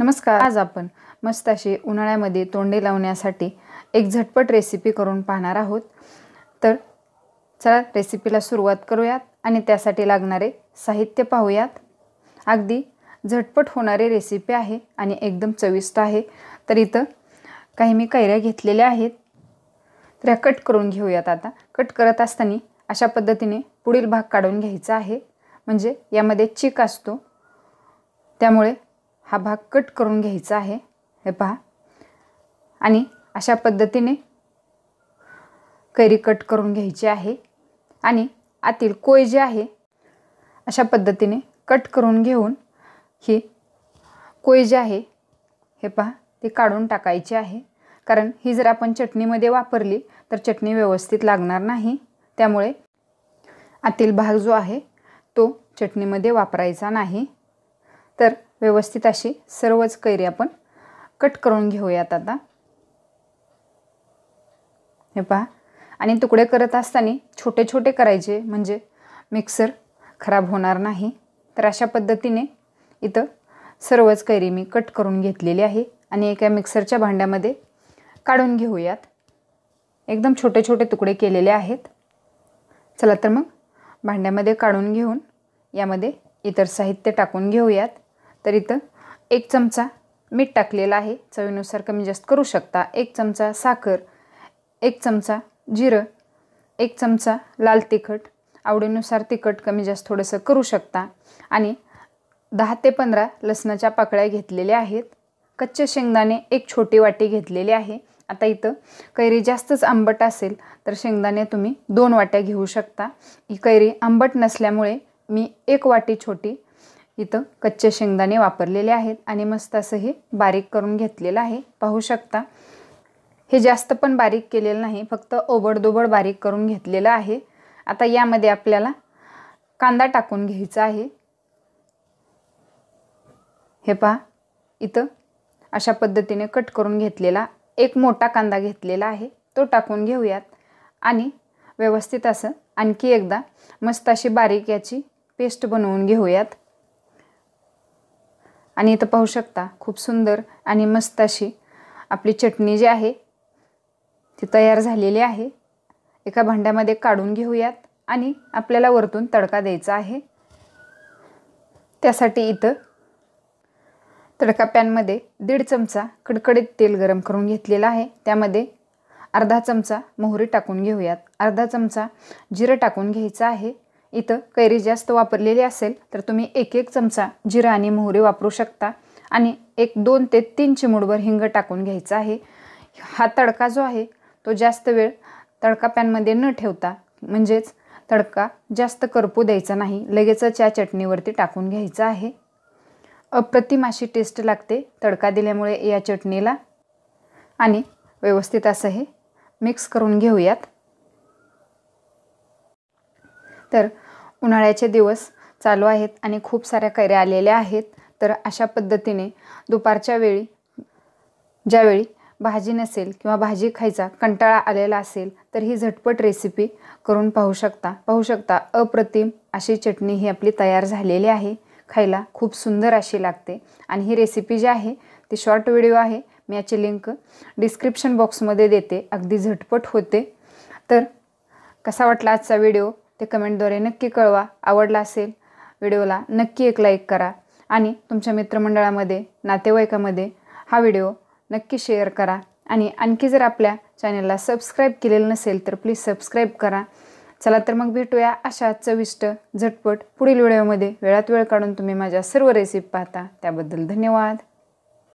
नमस्कार आज आपण मस्त असे उन्हाळ्यामध्ये तोंडे लावण्यासाठी एक झटपट रेसिपी करून पाहणार आहोत तर चला रेसिपीला सुरुवात करूयात आणि त्यासाठी लागणारे साहित्य पाहूयात अगदी झटपट होणारी रेसिपी आहे आणि एकदम चविष्ट आहे तर इथं काही मी कैऱ्या घेतलेल्या आहेत तर कट करून घेऊयात आता कट करत असताना अशा पद्धतीने पुढील भाग काढून घ्यायचा आहे म्हणजे यामध्ये चिक असतो त्यामुळे हा भाग कट करून घ्यायचा आहे हे पहा आणि अशा पद्धतीने कैरी कट करून घ्यायची आहे आणि आतील कोय जे आहे अशा पद्धतीने कट करून घेऊन ही कोय जे आहे हे पहा ती काढून टाकायची आहे कारण ही जर आपण चटणीमध्ये वापरली तर चटणी व्यवस्थित लागणार नाही त्यामुळे आतील भाग जो आहे तो चटणीमध्ये वापरायचा नाही तर व्यवस्थित अशी सर्वच कैरी आपण कट करून घेऊयात आता हे पहा आणि तुकडे करत असताना छोटे छोटे करायचे म्हणजे मिक्सर खराब होणार नाही तर अशा पद्धतीने इथं सर्वच कैरी मी कट करून घेतलेली आहे आणि एका मिक्सरच्या भांड्यामध्ये काढून घेऊयात एकदम छोटे छोटे तुकडे केलेले आहेत चला तर मग भांड्यामध्ये काढून घेऊन यामध्ये इतर साहित्य टाकून घेऊयात तर इथं एक चमचा मीठ टाकलेला आहे चवीनुसार कमी जास्त करू शकता एक चमचा साखर एक चमचा जिरं एक चमचा लाल तिखट आवडीनुसार तिखट कमी जास्त थोडंसं करू शकता आणि दहा ते पंधरा लसणाच्या पाकळ्या घेतलेल्या आहेत कच्चे शेंगदाणे एक छोटी वाटी घेतलेली आहे आता इथं कैरी जास्तच आंबट असेल तर शेंगदाणे तुम्ही दोन वाट्या घेऊ शकता ही कैरी आंबट नसल्यामुळे मी एक वाटी छोटी इथं कच्चे शेंगदाणे वापरलेले आहेत आणि मस्त असं हे बारीक करून घेतलेलं आहे पाहू शकता हे जास्त पण बारीक केलेलं नाही फक्त ओबडदोबड बारीक करून घेतलेलं आहे आता यामध्ये आपल्याला कांदा टाकून घ्यायचा आहे हे पहा इथं अशा पद्धतीने कट करून घेतलेला एक मोठा कांदा घेतलेला आहे तो टाकून घेऊयात आणि व्यवस्थित असं आणखी एकदा मस्त अशी बारीक याची पेस्ट बनवून घेऊयात आणि इथं पाहू शकता खूप सुंदर आणि मस्त अशी आपली चटणी जी आहे ती तयार झालेली आहे एका भांड्यामध्ये काढून घेऊयात आणि आपल्याला वरतून तडका द्यायचा आहे त्यासाठी इथं तडका पॅनमध्ये दीड चमचा कडकडीत तेल गरम करून घेतलेला आहे त्यामध्ये अर्धा चमचा मोहरी टाकून घेऊयात अर्धा चमचा जिरं टाकून घ्यायचं आहे इथं कैरी जास्त वापरलेली असेल तर तुम्ही एक एक चमचा जिरा आणि मोहरी वापरू शकता आणि एक दोन ते तीन चिमूडभर हिंग टाकून घ्यायचा आहे हा तडका जो आहे तो जास्त वेळ तडका पॅनमध्ये न ठेवता म्हणजेच तडका जास्त करपू द्यायचा नाही लगेचच या चटणीवरती टाकून घ्यायचा आहे अप्रतिम अशी टेस्ट लागते तडका दिल्यामुळे या चटणीला आणि व्यवस्थित असं हे मिक्स करून घेऊयात तर उन्हाळ्याचे दिवस चालू आहेत आणि खूप साऱ्या कैऱ्या आलेल्या आहेत तर अशा पद्धतीने दुपारच्या वेळी ज्यावेळी भाजी नसेल किंवा भाजी खायचा कंटाळा आलेला असेल तर ही झटपट रेसिपी करून पाहू शकता पाहू शकता अप्रतिम अशी चटणी ही आपली तयार झालेली आहे खायला खूप सुंदर अशी लागते आणि ही रेसिपी जी आहे ती शॉर्ट व्हिडिओ आहे मी याची लिंक डिस्क्रिप्शन बॉक्समध्ये देते अगदी झटपट होते तर कसा वाटला आजचा व्हिडिओ ते कमेंटद्वारे नक्की कळवा आवडला असेल व्हिडिओला नक्की एक लाईक करा आणि तुमच्या मित्रमंडळामध्ये नातेवाईकामध्ये हा व्हिडिओ नक्की शेअर करा आणि आणखी जर आपल्या चॅनलला सबस्क्राईब केलेलं नसेल तर प्लीज सबस्क्राईब करा चला तर मग भेटूया अशा चविष्ट झटपट पुढील व्हिडिओमध्ये वेळात वेळ काढून तुम्ही माझ्या सर्व रेसिपी पाहता त्याबद्दल धन्यवाद